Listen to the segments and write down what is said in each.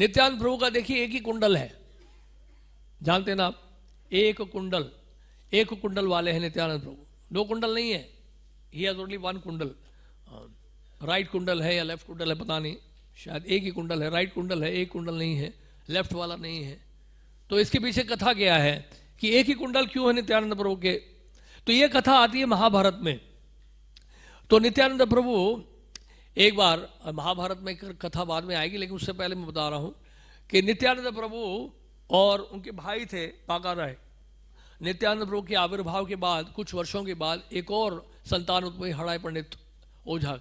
नित्यानंद प्रभु का देखिए एक ही कुंडल है जानते ना आप एक कुंडल एक कुंडल वाले हैं नित्यानंद प्रभु दो कुंडल नहीं है he has only one kundal right कुंडल है या लेफ्ट कुंडल है पता नहीं शायद एक ही कुंडल है राइट कुंडल है एक कुंडल नहीं है लेफ्ट वाला नहीं है तो इसके पीछे कथा क्या है कि एक ही कुंडल क्यों है नित्यानंद प्रभु के तो ये कथा आती है महाभारत में तो नित्यानंद प्रभु एक बार महाभारत में कथा बाद में आएगी लेकिन उससे पहले मैं बता रहा हूं कि नित्यानंद प्रभु और उनके भाई थे पाका राय नित्यानंद प्रभु के आविर्भाव के बाद कुछ वर्षों के बाद एक और संतान उत्पन्न हड़ाई पंडित ओझा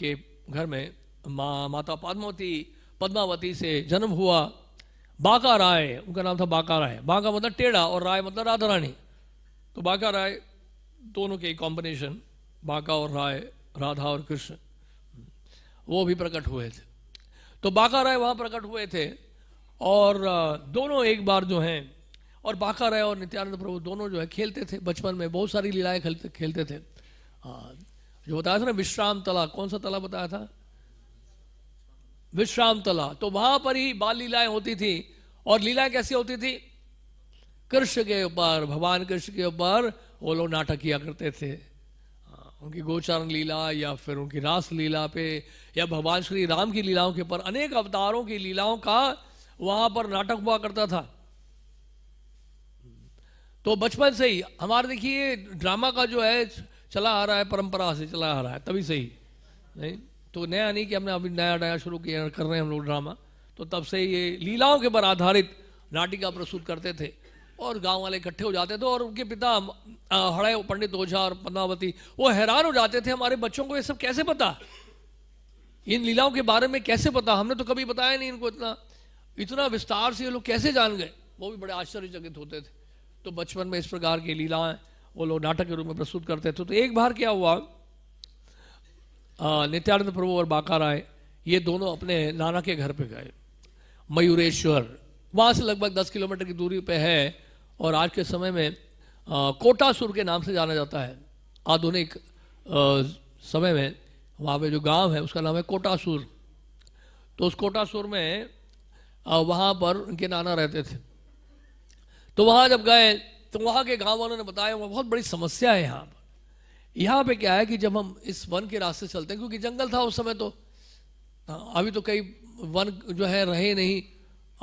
के घर में माँ माता पद्मावती पद्मावती से जन्म हुआ बाका राय उनका नाम था बाका राय बाका मतलब टेढ़ा और राय मतलब राधा रानी तो बाका राय दोनों के कॉम्बिनेशन बाका और राय राधा और कृष्ण वो भी प्रकट हुए थे तो बाका राय वहां प्रकट हुए थे और दोनों एक बार जो हैं और बाका राय और नित्यानंद प्रभु दोनों जो है खेलते थे बचपन में बहुत सारी लीलाएं खेलते खेलते थे जो बताया था ना विश्राम तला कौन सा तला बताया था विश्राम तला तो वहां पर ही बाल लीलाएं होती थी और लीलाएं कैसी होती थी कृष्ण के ऊपर भगवान कृष्ण के ऊपर वो लोग नाटक किया करते थे उनकी गोचारण लीला या फिर उनकी रास लीला पे या भगवान श्री राम की लीलाओं के पर अनेक अवतारों की लीलाओं का वहां पर नाटक हुआ करता था तो बचपन से ही हमारे देखिए ड्रामा का जो है चला आ रहा है परंपरा से चला आ रहा है तभी से ही नहीं तो नया नहीं कि हमने अभी नया नया शुरू किया कर रहे हैं हम लोग ड्रामा तो तब से ये लीलाओं के पर आधारित नाटिका प्रस्तुत करते थे और गांव वाले इकट्ठे हो जाते थे तो और उनके पिता हड़े पंडित ओझा और पद्मावती वो हैरान हो जाते थे हमारे बच्चों को ये सब कैसे पता इन लीलाओं के बारे में कैसे पता हमने तो कभी बताया नहीं इनको इतना इतना विस्तार से ये लोग कैसे जान गए वो भी बड़े आश्चर्यचकित होते थे तो बचपन में इस प्रकार की लीलाएं वो लोग नाटक के रूप में प्रस्तुत करते थे तो एक बार क्या हुआ नित्यानंद प्रभु और बाका राय ये दोनों अपने नाना के घर पे गए मयूरेश्वर वहां से लगभग दस किलोमीटर की दूरी पे है और आज के समय में कोटासुर के नाम से जाना जाता है आधुनिक समय में वहाँ पे जो गांव है उसका नाम है कोटासुर तो उस कोटासुर में वहाँ पर उनके नाना रहते थे तो वहाँ जब गए तो वहाँ के गांव वालों ने बताया वहाँ बहुत बड़ी समस्या है यहाँ पर यहाँ पे क्या है कि जब हम इस वन के रास्ते चलते हैं क्योंकि जंगल था उस समय तो हाँ, अभी तो कई वन जो है रहे नहीं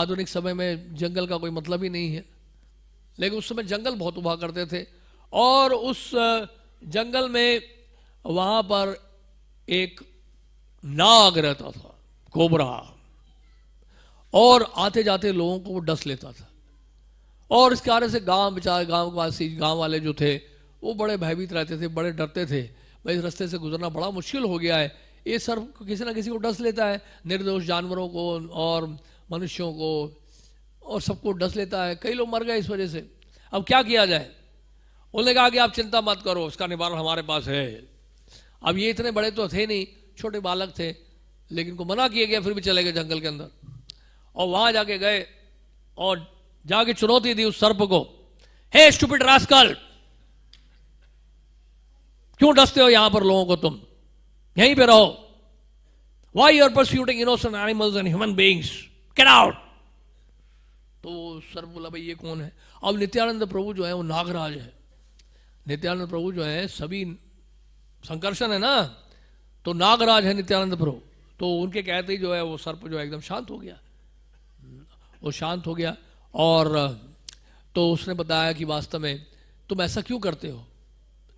आधुनिक समय में जंगल का कोई मतलब ही नहीं है लेकिन उस समय जंगल बहुत उभा करते थे और उस जंगल में वहां पर एक नाग रहता था कोबरा और आते जाते लोगों को वो डस लेता था और इस कारण से गांव बेचारे गांव वासी गांव वाले जो थे वो बड़े भयभीत रहते थे बड़े डरते थे भाई इस रस्ते से गुजरना बड़ा मुश्किल हो गया है ये सर्व किसी ना किसी को डस लेता है निर्दोष जानवरों को और मनुष्यों को और सबको डस लेता है कई लोग मर गए इस वजह से अब क्या किया जाए उन्होंने कहा कि आप चिंता मत करो उसका निवारण हमारे पास है अब ये इतने बड़े तो थे नहीं छोटे बालक थे लेकिन को मना किया गया फिर भी चले गए जंगल के अंदर और वहां जाके गए और जाके चुनौती दी उस सर्प को हे स्टूपिड रास्कल क्यों डसते हो यहां पर लोगों को तुम यहीं पे रहो why your persecuting innocent animals and human beings get out तो सर बोला भाई ये कौन है अब नित्यानंद प्रभु जो है वो नागराज है नित्यानंद प्रभु जो है सभी संकर्षण है ना तो नागराज है नित्यानंद प्रभु तो उनके कहते ही जो है वो सर्प जो है एकदम शांत हो गया वो शांत हो गया और तो उसने बताया कि वास्तव में तुम ऐसा क्यों करते हो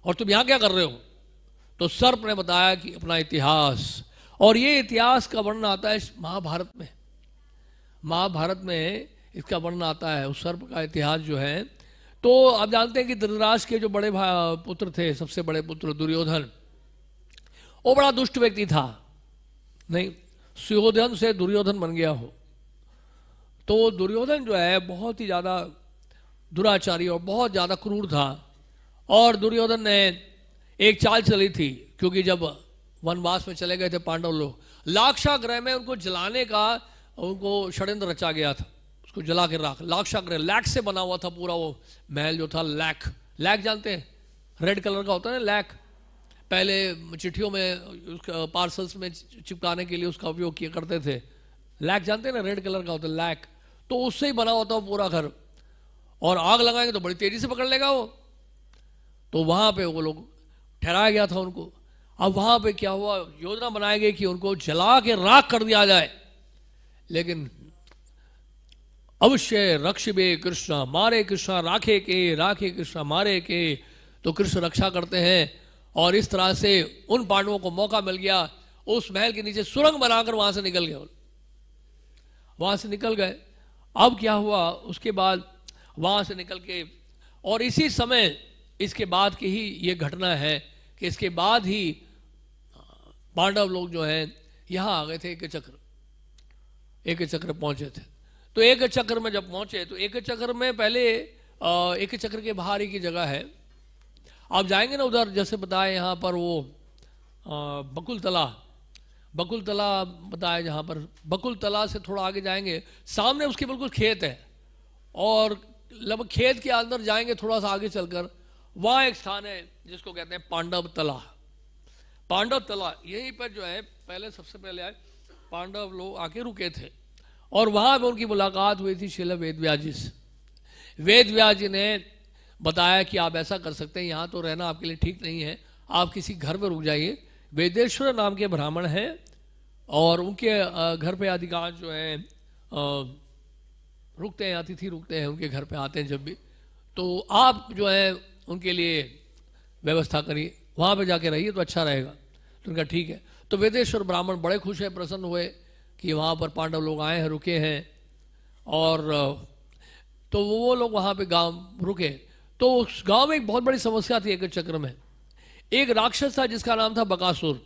और तुम यहां क्या कर रहे हो तो सर्प ने बताया कि अपना इतिहास और ये इतिहास का वर्णन आता है महाभारत में महाभारत में इसका वर्णन आता है उस सर्प का इतिहास जो है तो आप जानते हैं कि धृतराज के जो बड़े पुत्र थे सबसे बड़े पुत्र दुर्योधन वो बड़ा दुष्ट व्यक्ति था नहीं सुयोधन से दुर्योधन बन गया हो तो दुर्योधन जो है बहुत ही ज़्यादा दुराचारी और बहुत ज़्यादा क्रूर था और दुर्योधन ने एक चाल चली थी क्योंकि जब वनवास में चले गए थे पांडव लोग लाक्षाग्रह में उनको जलाने का उनको षड्यंत्र रचा गया था उसको जला के राख लाक्षाग्रह लैक से बना हुआ था पूरा वो महल जो था लैक लैक जानते हैं रेड कलर का होता है ना लैक पहले चिट्ठियों में पार्सल्स में चिपकाने के लिए उसका उपयोग किया करते थे लैक जानते हैं ना रेड कलर का होता है लैक तो उससे ही बना होता है पूरा घर और आग लगाएंगे तो बड़ी तेजी से पकड़ लेगा वो तो वहां पे वो लोग ठहराया गया था उनको अब वहां पे क्या हुआ योजना बनाई गई कि उनको जला के राख कर दिया जाए लेकिन अवश्य रक्ष बे कृष्ण मारे कृष्ण राखे के राखे कृष्ण मारे के तो कृष्ण रक्षा करते हैं और इस तरह से उन पांडवों को मौका मिल गया उस महल के नीचे सुरंग बनाकर वहां से निकल गए वहां से निकल गए अब क्या हुआ उसके बाद वहां से निकल के और इसी समय इसके बाद की ही ये घटना है कि इसके बाद ही पांडव लोग जो हैं यहाँ आ गए थे एक चक्र एक चक्र पहुंचे थे तो एक चक्र में जब पहुंचे तो एक चक्र में पहले एक चक्र के बाहर एक की जगह है आप जाएंगे ना उधर जैसे बताए यहाँ पर वो बकुल तला बकुल तला बताए जहाँ पर बकुल तला से थोड़ा आगे जाएंगे सामने उसके बिल्कुल खेत है और लगभग खेत के अंदर जाएंगे थोड़ा सा आगे चलकर वहाँ एक स्थान है जिसको कहते हैं पांडव तला पांडव तला यहीं पर जो है पहले सबसे पहले आए पांडव लोग आके रुके थे और वहां पर उनकी मुलाकात हुई थी शिला वेद व्यास जी से वेद व्यास जी ने बताया कि आप ऐसा कर सकते हैं यहां तो रहना आपके लिए ठीक नहीं है आप किसी घर में रुक जाइए वेदेश्वर नाम के ब्राह्मण हैं और उनके घर पे अधिकांश जो है रुकते हैं अतिथि रुकते हैं उनके घर पे आते हैं जब भी तो आप जो है उनके लिए व्यवस्था करिए वहां पे जाके रहिए तो अच्छा रहेगा तो उनका ठीक है तो वेदेश्वर ब्राह्मण बड़े खुश हैं प्रसन्न हुए कि वहाँ पर पांडव लोग आए हैं रुके हैं और तो वो लोग वहाँ पे गांव रुके तो उस गांव में एक बहुत बड़ी समस्या थी एक चक्र में एक राक्षस था जिसका नाम था बकासुर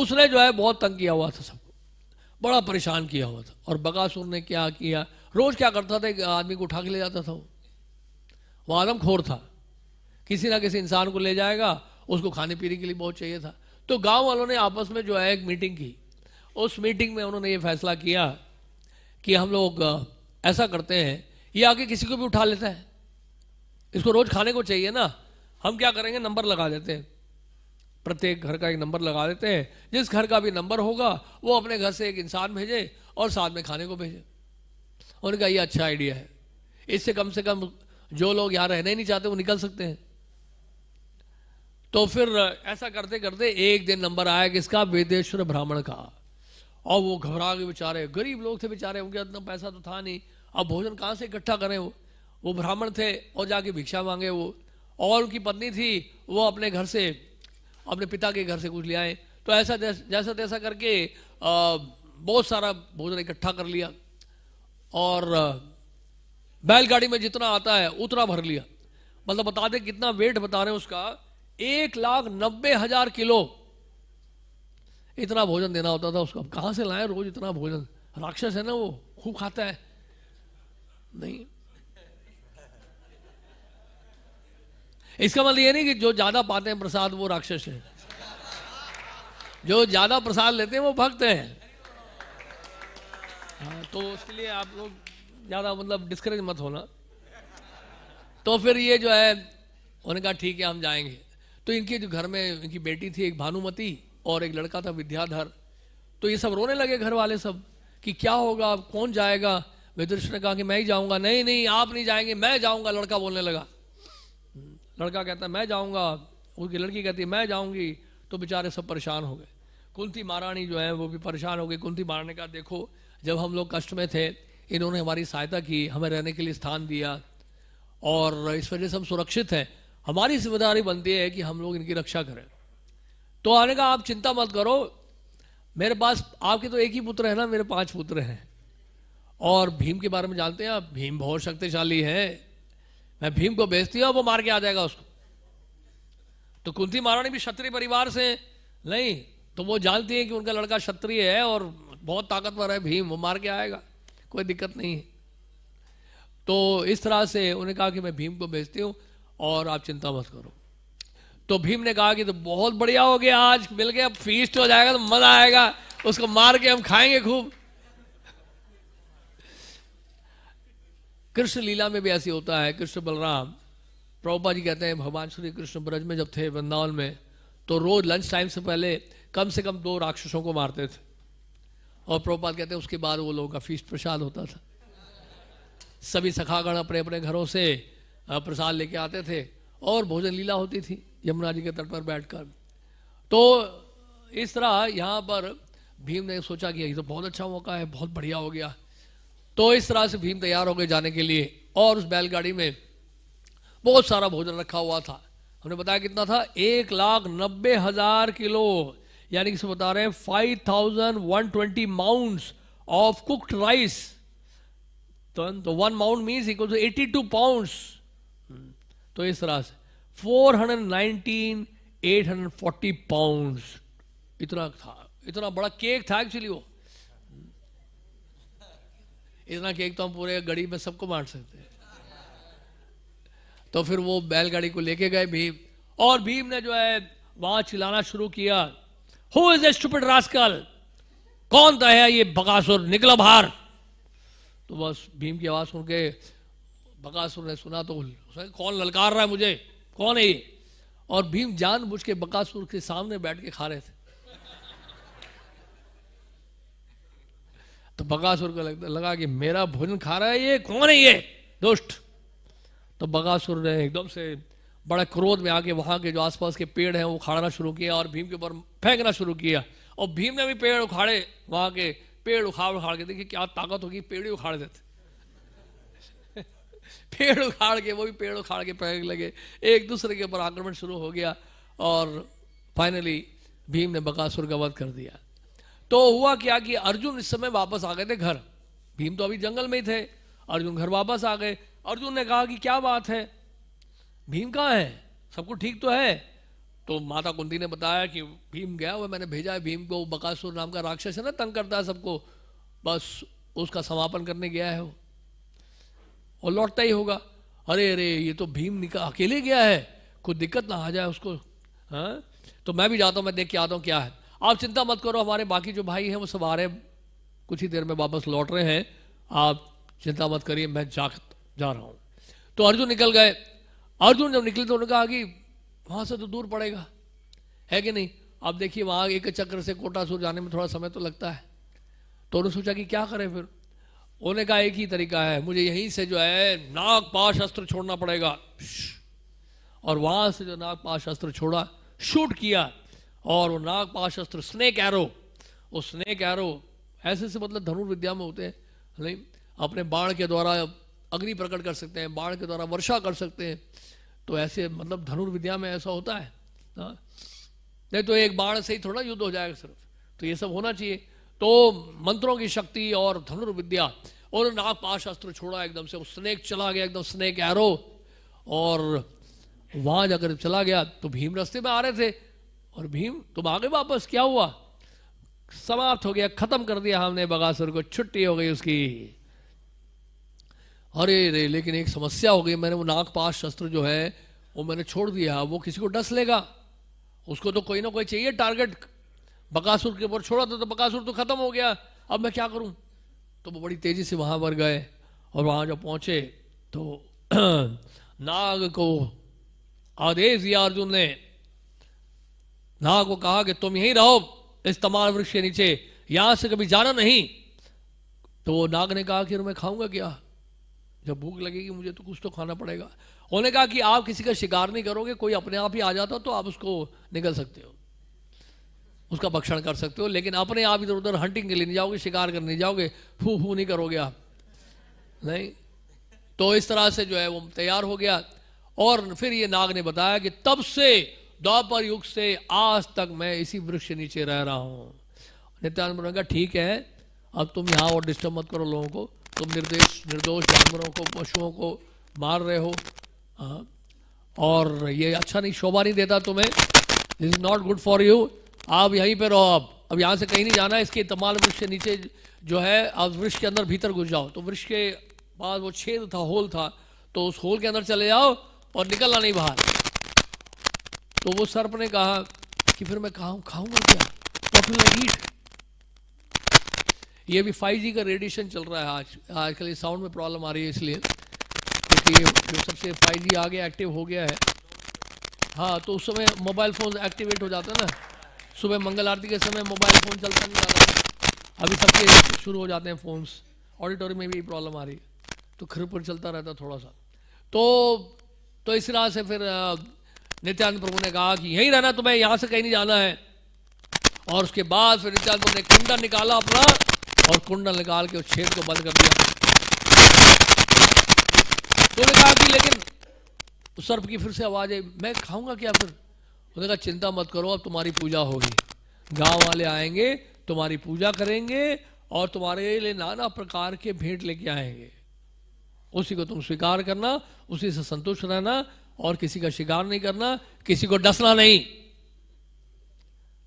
उसने जो है बहुत तंग किया हुआ था सबको बड़ा परेशान किया हुआ था और बकासुर ने क्या किया रोज क्या करता था एक आदमी को उठा के ले जाता था वो वो आदमखोर था किसी ना किसी इंसान को ले जाएगा उसको खाने पीने के लिए बहुत चाहिए था तो गांव वालों ने आपस में जो है एक मीटिंग की उस मीटिंग में उन्होंने ये फैसला किया कि हम लोग ऐसा करते हैं ये आगे किसी को भी उठा लेता है इसको रोज खाने को चाहिए ना हम क्या करेंगे नंबर लगा देते हैं प्रत्येक घर का एक नंबर लगा देते हैं जिस घर का भी नंबर होगा वो अपने घर से एक इंसान भेजे और साथ में खाने को भेजे उनका ये अच्छा आइडिया है इससे कम से कम जो लोग यहाँ रहना ही नहीं चाहते वो निकल सकते हैं तो फिर ऐसा करते करते एक दिन नंबर आया किसका वेदेश्वर ब्राह्मण का और वो घबरा गए बेचारे गरीब लोग थे बेचारे उनके इतना पैसा तो था नहीं अब भोजन कहाँ से इकट्ठा करें वो वो ब्राह्मण थे और जाके भिक्षा मांगे वो और उनकी पत्नी थी वो अपने घर से अपने पिता के घर से कुछ ले आए तो ऐसा जैसा तैसा करके बहुत सारा भोजन इकट्ठा कर लिया और बैलगाड़ी में जितना आता है उतना भर लिया मतलब बता दें कितना वेट बता रहे हैं उसका एक लाख नब्बे हजार किलो इतना भोजन देना होता था उसको अब कहाँ से लाए रोज इतना भोजन राक्षस है ना वो खूब खाता है नहीं इसका मतलब ये नहीं कि जो ज्यादा पाते हैं प्रसाद वो राक्षस है जो ज्यादा प्रसाद लेते हैं वो भक्त हैं हाँ, तो उसके लिए आप लोग ज्यादा मतलब डिस्करेज मत होना तो फिर ये जो है उन्होंने कहा ठीक है हम जाएंगे तो इनके जो घर में इनकी बेटी थी एक भानुमती और एक लड़का था विद्याधर तो ये सब रोने लगे घर वाले सब कि क्या होगा अब कौन जाएगा विदुष ने कहा कि मैं ही जाऊंगा नहीं नहीं आप नहीं जाएंगे मैं जाऊंगा लड़का बोलने लगा लड़का कहता मैं जाऊंगा उसकी लड़की कहती मैं जाऊंगी तो बेचारे सब परेशान हो गए कुंती महारानी जो है वो भी परेशान हो गई कुंती महारानी का देखो जब हम लोग कष्ट में थे इन्होंने हमारी सहायता की हमें रहने के लिए स्थान दिया और इस वजह से हम सुरक्षित हैं हमारी जिम्मेदारी बनती है कि हम लोग इनकी रक्षा करें तो आने का आप चिंता मत करो मेरे पास आपके तो एक ही पुत्र है ना मेरे पांच पुत्र हैं और भीम के बारे में जानते हैं आप भीम बहुत शक्तिशाली है मैं भीम को भेजती हूँ वो मार के आ जाएगा उसको तो कुंती महारानी भी क्षत्रिय परिवार से नहीं तो वो जानती है कि उनका लड़का क्षत्रिय है और बहुत ताकतवर है भीम वो मार के आएगा कोई दिक्कत नहीं है तो इस तरह से उन्हें कहा कि मैं भीम को भेजती हूँ और आप चिंता मत करो तो भीम ने कहा कि तो बहुत बढ़िया हो गया आज मिल गया फीस्ट हो जाएगा तो मजा आएगा उसको मार के हम खाएंगे खूब कृष्ण लीला में भी ऐसी होता है कृष्ण बलराम प्रभुपा जी कहते हैं भगवान श्री कृष्ण ब्रज में जब थे वृंदावन में तो रोज लंच टाइम से पहले कम से कम दो राक्षसों को मारते थे और प्रभुपाल कहते हैं उसके बाद वो लोगों का फीस प्रसाद होता था सभी सखागण अपने अपने घरों से प्रसाद लेके आते थे और भोजन लीला होती थी यमुना जी के तट पर बैठकर तो इस तरह यहाँ पर भीम ने सोचा कि ये तो बहुत अच्छा मौका है बहुत बढ़िया हो गया तो इस तरह से भीम तैयार हो गए जाने के लिए और उस बैलगाड़ी में बहुत सारा भोजन रखा हुआ था हमने बताया कितना था एक लाख नब्बे हजार किलो यानी कि बता रहे हैं five thousand one twenty mount of cooked rice तो one mount means equal to eighty two pound तो इस तरह से 419 840 पाउंड्स इतना था इतना बड़ा केक था एक्चुअली वो इतना केक तो हम पूरे गड़ी में सबको बांट सकते हैं तो फिर वो बैलगाड़ी को लेके गए भीम और भीम ने जो है वहां चिल्लाना शुरू किया who is a stupid rascal कौन था है ये बकासुर निकला बाहर तो बस भीम की आवाज सुन के बकासुर ने सुना तो कौन ललकार रहा है मुझे कौन है ये और भीम बुझ के बकासुर के सामने बैठ के खा रहे थे तो बकासुर को लगा कि मेरा भोजन खा रहा है ये कौन है ये दुष्ट तो बकासुर ने एकदम से बड़ा क्रोध में आके वहां के जो आसपास के पेड़ हैं वो उखाड़ना शुरू किया और भीम के ऊपर फेंकना शुरू किया और भीम ने भी पेड़ उखाड़े वहां के पेड़ उखाड़ उखाड़ के देखिए क्या ताकत होगी पेड़ ही उखाड़ देते पेड़ उखाड़ के वो भी पेड़ उखाड़ के पैर लगे एक दूसरे के ऊपर आक्रमण शुरू हो गया और फाइनली भीम ने बकासुर का वध कर दिया तो हुआ क्या कि अर्जुन इस समय वापस आ गए थे घर भीम तो अभी जंगल में ही थे अर्जुन घर वापस आ गए अर्जुन ने कहा कि क्या बात है भीम कहाँ है सब कुछ ठीक तो है तो माता कुंती ने बताया कि भीम गया हुआ मैंने भेजा है भीम को बकासुर नाम का राक्षस है ना तंग करता है सबको बस उसका समापन करने गया है वो और लौटता ही होगा अरे अरे ये तो भीम निकल अकेले गया है कोई दिक्कत ना आ जाए उसको हाँ तो मैं भी जाता हूँ मैं देख के आता हूँ क्या है आप चिंता मत करो हमारे बाकी जो भाई हैं वो सब आ रहे कुछ ही देर में वापस लौट रहे हैं आप चिंता मत करिए मैं जा जा रहा हूँ तो अर्जुन निकल गए अर्जुन जब निकले तो उन्होंने कहा कि वहाँ से तो दूर पड़ेगा है कि नहीं आप देखिए वहाँ एक चक्र से कोटासुर जाने में थोड़ा समय तो लगता है तो उन्होंने सोचा कि क्या करें फिर होने कहा एक ही तरीका है मुझे यहीं से जो है नागपाश अस्त्र छोड़ना पड़ेगा और वहां से जो नागपाश अस्त्र छोड़ा शूट किया और वो नागपाश अस्त्र स्नेक एरो वो स्नेक एरो ऐसे से मतलब धनुर्विद्या में होते हैं नहीं अपने बाण के द्वारा अग्नि प्रकट कर सकते हैं बाण के द्वारा वर्षा कर सकते हैं तो ऐसे मतलब धनुर्विद्या में ऐसा होता है हाँ। नहीं तो एक बाण से ही थोड़ा युद्ध हो जाएगा सिर्फ तो ये सब होना चाहिए तो मंत्रों की शक्ति और धनुर्विद्या और नागपाश अस्त्र छोड़ा एकदम से स्नेक चला गया एकदम स्नेक एरो और वहां जाकर चला गया तो भीम रस्ते में आ रहे थे और भीम तुम आगे वापस क्या हुआ समाप्त हो गया खत्म कर दिया हमने बगासुर को छुट्टी हो गई उसकी अरे रे लेकिन एक समस्या हो गई मैंने वो नागपाश शस्त्र जो है वो मैंने छोड़ दिया वो किसी को डस लेगा उसको तो कोई ना कोई चाहिए टारगेट बकासुर के ऊपर छोड़ा था तो बकासुर तो खत्म हो गया अब मैं क्या करूं तो वो बड़ी तेजी से वहां पर गए और वहां जब पहुंचे तो नाग को आदेश दिया अर्जुन ने नाग को कहा कि तुम यहीं रहो इस तमाल वृक्ष के नीचे यहां से कभी जाना नहीं तो वो नाग ने कहा कि मैं खाऊंगा क्या जब भूख लगेगी मुझे तो कुछ तो खाना पड़ेगा उन्होंने कहा कि आप किसी का शिकार नहीं करोगे कोई अपने आप ही आ जाता तो आप उसको निकल सकते हो उसका भक्षण कर सकते हो लेकिन अपने आप इधर उधर हंटिंग के लिए नहीं जाओगे शिकार करने नहीं जाओगे फू फू नहीं करोगे आप नहीं तो इस तरह से जो है वो तैयार हो गया और फिर ये नाग ने बताया कि तब से द्वापर युग से आज तक मैं इसी वृक्ष नीचे रह रहा हूं नित्यानंद ने कहा ठीक है अब तुम यहां और डिस्टर्ब मत करो लोगों को तुम निर्देश निर्दोष जानवरों को पशुओं को मार रहे हो हाँ और ये अच्छा नहीं शोभा नहीं देता तुम्हें this is not good for you आप यहीं पर रहो आप अब यहाँ से कहीं नहीं जाना इसके तमाल वृक्ष के नीचे जो है आप वृक्ष के अंदर भीतर घुस जाओ तो वृक्ष के बाद वो छेद था होल था तो उस होल के अंदर चले जाओ और निकलना नहीं बाहर तो वो सर्प ने कहा कि फिर मैं कहा खाऊंगा क्या तो फिर लगीट ये भी 5G का रेडिएशन चल रहा है आज आजकल ये साउंड में प्रॉब्लम आ रही है इसलिए क्योंकि तो जो सबसे जी आगे एक्टिव हो गया है हाँ तो उस समय मोबाइल फ़ोन एक्टिवेट हो जाता है ना सुबह मंगल आरती के समय मोबाइल फ़ोन चलता नहीं रहा अभी सबके शुरू हो जाते हैं फ़ोन्स ऑडिटोरियम में भी प्रॉब्लम आ रही है तो खिरपुर चलता रहता थोड़ा सा तो तो इस तरह से फिर नित्यानंद प्रभु ने कहा कि यहीं रहना तुम्हें यहाँ से कहीं नहीं जाना है और उसके बाद फिर नित्यानंद प्रभु ने कुंडा निकाला अपना और कुंडा निकाल के उस छेद को बंद कर दिया तो कहा कि लेकिन उस की फिर से आवाज़ आई मैं खाऊंगा क्या फिर उन्होंने कहा चिंता मत करो अब तुम्हारी पूजा होगी गांव वाले आएंगे तुम्हारी पूजा करेंगे और तुम्हारे लिए नाना प्रकार के भेंट लेके आएंगे उसी को तुम स्वीकार करना उसी से संतुष्ट रहना और किसी का शिकार नहीं करना किसी को डसना नहीं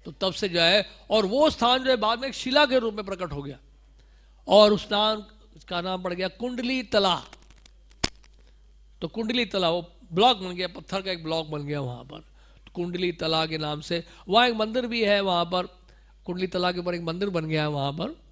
तो तब से जो है और वो स्थान जो है बाद में एक शिला के रूप में प्रकट हो गया और उस नाम का नाम पड़ गया कुंडली तला तो कुंडली तला वो ब्लॉक बन गया पत्थर का एक ब्लॉक बन गया वहां पर कुंडली तला के नाम से वहाँ एक मंदिर भी है वहाँ पर कुंडली तला के ऊपर एक मंदिर बन गया है वहाँ पर